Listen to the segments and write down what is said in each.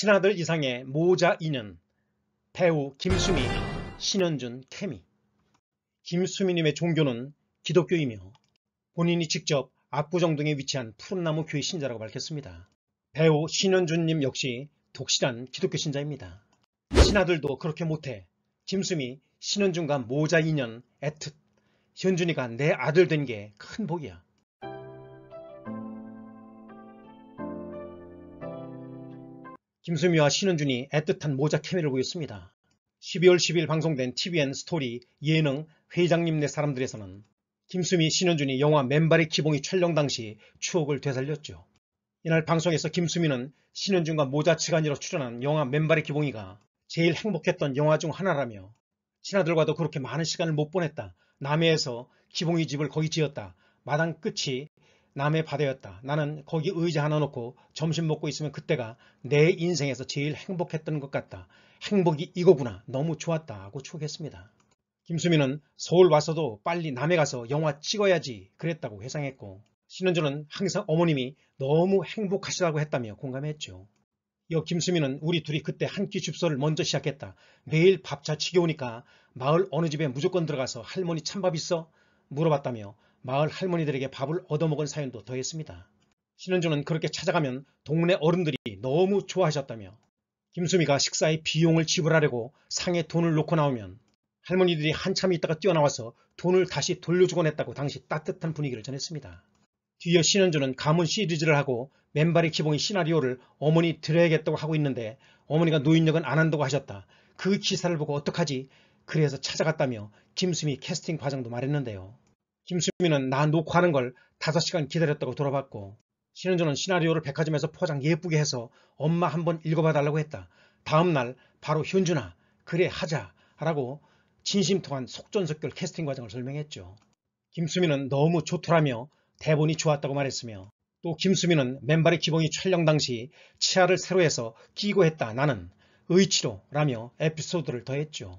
신하들 이상의 모자 인연 배우 김수미, 신현준, 케미 김수미님의 종교는 기독교이며 본인이 직접 압구정 등에 위치한 푸른나무 교회 신자라고 밝혔습니다. 배우 신현준님 역시 독실한 기독교 신자입니다. 신하들도 그렇게 못해 김수미, 신현준과 모자 인연 애틋 현준이가 내 아들 된 게 큰 복이야. 김수미와 신은준이 애틋한 모자 케미를 보였습니다. 12월 10일 방송된 TVN 스토리 예능 회장님 네 사람들에서는 김수미, 신은준이 영화 맨발의 기봉이 촬영 당시 추억을 되살렸죠. 이날 방송에서 김수미는 신은준과 모자 치간이로 출연한 영화 맨발의 기봉이가 제일 행복했던 영화 중 하나라며 친아들과도 그렇게 많은 시간을 못 보냈다. 남해에서 기봉이 집을 거기 지었다. 마당 끝이 남의 바다였다. 나는 거기 의자 하나 놓고 점심 먹고 있으면 그때가 내 인생에서 제일 행복했던 것 같다. 행복이 이거구나. 너무 좋았다고 하 추억했습니다. 김수민은 서울 와서도 빨리 남해 가서 영화 찍어야지 그랬다고 회상했고 신은주는 항상 어머님이 너무 행복하시다고 했다며 공감했죠. 여 김수민은 우리 둘이 그때 한 끼 집소를 먼저 시작했다. 매일 밥차 지겨우니까 마을 어느 집에 무조건 들어가서 할머니 찬밥 있어? 물어봤다며 마을 할머니들에게 밥을 얻어먹은 사연도 더했습니다. 신현주는 그렇게 찾아가면 동네 어른들이 너무 좋아하셨다며 김수미가 식사에 비용을 지불하려고 상에 돈을 놓고 나오면 할머니들이 한참 있다가 뛰어나와서 돈을 다시 돌려주곤 했다고 당시 따뜻한 분위기를 전했습니다. 뒤이어 신현주는 가문 시리즈를 하고 맨발의 기봉이 시나리오를 어머니 드려야겠다고 하고 있는데 어머니가 노인역은안 한다고 하셨다. 그 기사를 보고 어떡하지? 그래서 찾아갔다며 김수미 캐스팅 과정도 말했는데요. 김수민은 나 놓고 하는걸 5시간 기다렸다고 돌아봤고 신은주는 시나리오를 백화점에서 포장 예쁘게 해서 엄마 한번 읽어봐 달라고 했다. 다음날 바로 현준아 그래 하자 라고 진심통한 속전속결 캐스팅 과정을 설명했죠. 김수민은 너무 좋더라며 대본이 좋았다고 말했으며 또 김수민은 맨발의 기봉이 촬영 당시 치아를 새로 해서 끼고 했다 나는 의치로 라며 에피소드를 더했죠.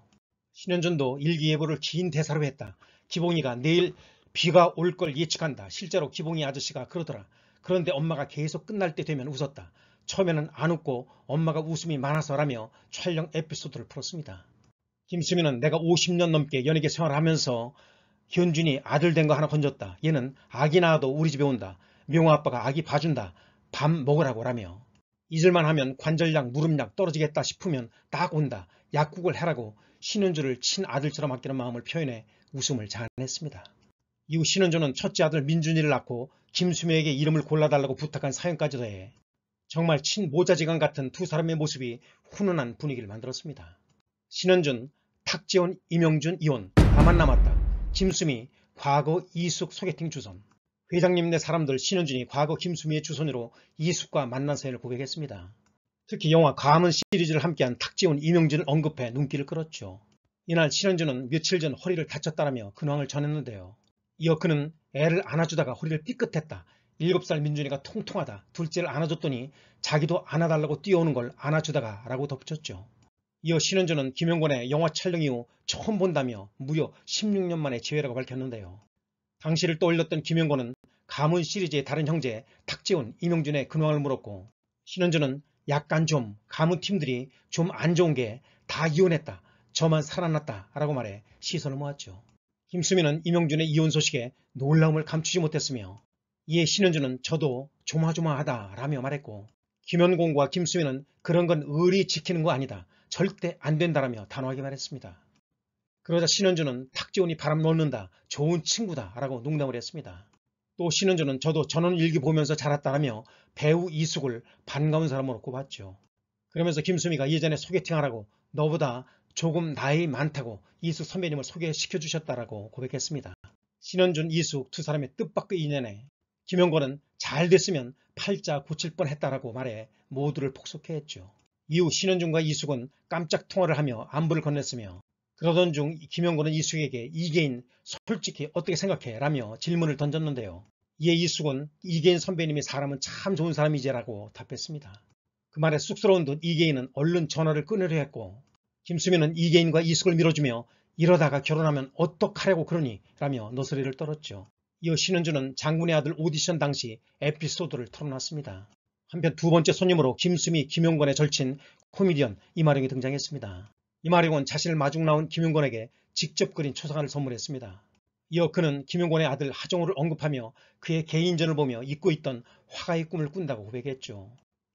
신현준도 일기예보를 긴 대사로 했다. 기봉이가 내일 비가 올 걸 예측한다. 실제로 기봉이 아저씨가 그러더라. 그런데 엄마가 계속 끝날 때 되면 웃었다. 처음에는 안 웃고 엄마가 웃음이 많아서라며 촬영 에피소드를 풀었습니다. 김수민은 내가 50년 넘게 연예계 생활하면서 현준이 아들 된 거 하나 건졌다. 얘는 아기 낳아도 우리 집에 온다. 명호 아빠가 아기 봐준다. 밥 먹으라고 라며. 잊을만 하면 관절약, 무릎약 떨어지겠다 싶으면 딱 온다. 약국을 해라고 신현주를 친아들처럼 아끼는 마음을 표현해 웃음을 자아냈습니다. 이후 신원조는 첫째 아들 민준이를 낳고 김수미에게 이름을 골라달라고 부탁한 사연까지 도해 정말 친모자지간 같은 두 사람의 모습이 훈훈한 분위기를 만들었습니다. 신현준, 탁재훈, 이명준 이혼 나만 남았다. 김수미, 과거 이숙 소개팅 주선 회장님네 사람들 신현준이 과거 김수미의 주선으로 이숙과 만난 사연을 고백했습니다. 특히 영화 가문 시리즈를 함께한 탁재훈, 이명준을 언급해 눈길을 끌었죠. 이날 신현준은 며칠 전 허리를 다쳤다며 라 근황을 전했는데요. 이어 그는 애를 안아주다가 허리를 삐끗했다. 7살 민준이가 통통하다. 둘째를 안아줬더니 자기도 안아달라고 뛰어오는 걸 안아주다가 라고 덧붙였죠. 이어 신현주는 김영권의 영화 촬영 이후 처음 본다며 무려 16년 만에 재회라고 밝혔는데요. 당시를 떠올렸던 김영권은 가문 시리즈의 다른 형제 탁재훈, 이명준의 근황을 물었고 신현주는 약간 좀 가문 팀들이 좀 안 좋은 게 다 이혼했다. 저만 살아났다 라고 말해 시선을 모았죠. 김수민은 임영준의 이혼 소식에 놀라움을 감추지 못했으며 이에 예, 신현준은 저도 조마조마하다라며 말했고 김현공과 김수민은 그런 건 의리 지키는 거 아니다. 절대 안 된다라며 단호하게 말했습니다. 그러자 신현준은 탁지훈이 바람 넣는다. 좋은 친구다. 라고 농담을 했습니다. 또신현준은 저도 전원일기 보면서 자랐다라며 배우 이숙을 반가운 사람으로 꼽았죠. 그러면서 김수미가 예전에 소개팅하라고 너보다 조금 나이 많다고 이숙 선배님을 소개시켜 주셨다라고 고백했습니다. 신현준, 이숙 두 사람의 뜻밖의 인연에 김영권은 잘 됐으면 팔자 고칠 뻔했다라고 말해 모두를 폭소케 했죠. 이후 신현준과 이숙은 깜짝 통화를 하며 안부를 건넸으며 그러던 중 김영권은 이숙에게 이계인 솔직히 어떻게 생각해? 라며 질문을 던졌는데요. 이에 이숙은 이계인 선배님의 사람은 참 좋은 사람이지라고 답했습니다. 그 말에 쑥스러운 듯 이계인은 얼른 전화를 끊으려 했고 김수민은 이계인과 이숙을 밀어주며 이러다가 결혼하면 어떡하려고 그러니? 라며 너스레를 떨었죠. 이어 신은주는 장군의 아들 오디션 당시 에피소드를 털어놨습니다. 한편 두 번째 손님으로 김수미, 김용건의 절친 코미디언 이마룡이 등장했습니다. 이마룡은 자신을 마중 나온 김용건에게 직접 그린 초상화를 선물했습니다. 이어 그는 김용건의 아들 하정우를 언급하며 그의 개인전을 보며 잊고 있던 화가의 꿈을 꾼다고 고백했죠.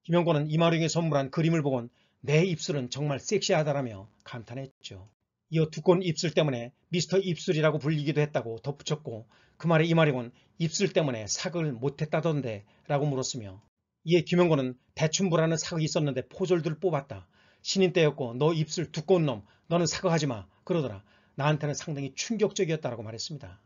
김용건은 이마룡이 선물한 그림을 보곤 내 입술은 정말 섹시하다라며 감탄했죠. 이어 두꺼운 입술 때문에 미스터 입술이라고 불리기도 했다고 덧붙였고 그 말에 이말이은 입술 때문에 사극을 못했다던데 라고 물었으며 이에 김영곤은 대춘부라는 사극이 있었는데 포졸들을 뽑았다. 신인 때였고 너 입술 두꺼운 놈 너는 사극하지 마 그러더라. 나한테는 상당히 충격적이었다라고 말했습니다.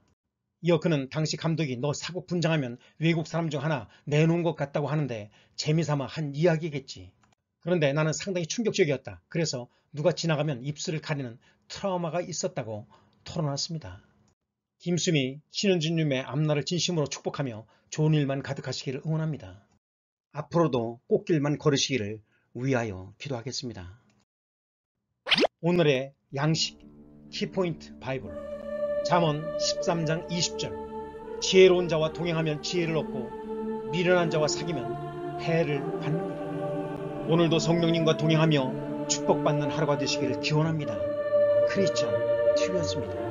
이어 그는 당시 감독이 너 사극 분장하면 외국 사람 중 하나 내놓은 것 같다고 하는데 재미삼아 한 이야기겠지. 그런데 나는 상당히 충격적이었다. 그래서 누가 지나가면 입술을 가리는 트라우마가 있었다고 토론했습니다. 김수미, 신현진님의 앞날을 진심으로 축복하며 좋은 일만 가득하시기를 응원합니다. 앞으로도 꽃길만 걸으시기를 위하여 기도하겠습니다. 오늘의 양식 키포인트 바이블 잠언 13장 20절 지혜로운 자와 동행하면 지혜를 얻고 미련한 자와 사귀면 해를 받는다. 오늘도 성령님과 동행하며 축복받는 하루가 되시기를 기원합니다. 크리스천 TV였습니다.